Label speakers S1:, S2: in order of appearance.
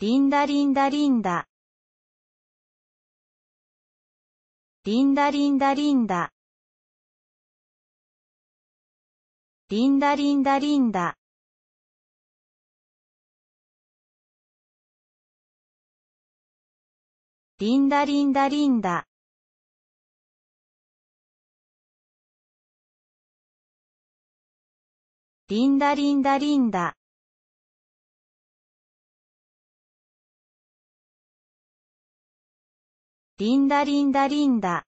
S1: リンダリンダリンダ。リンダリンダリンダ。リンダリンダリンダ。リンダリンダリンダ。リンダリンダリンダ。リンダリンダリンダ。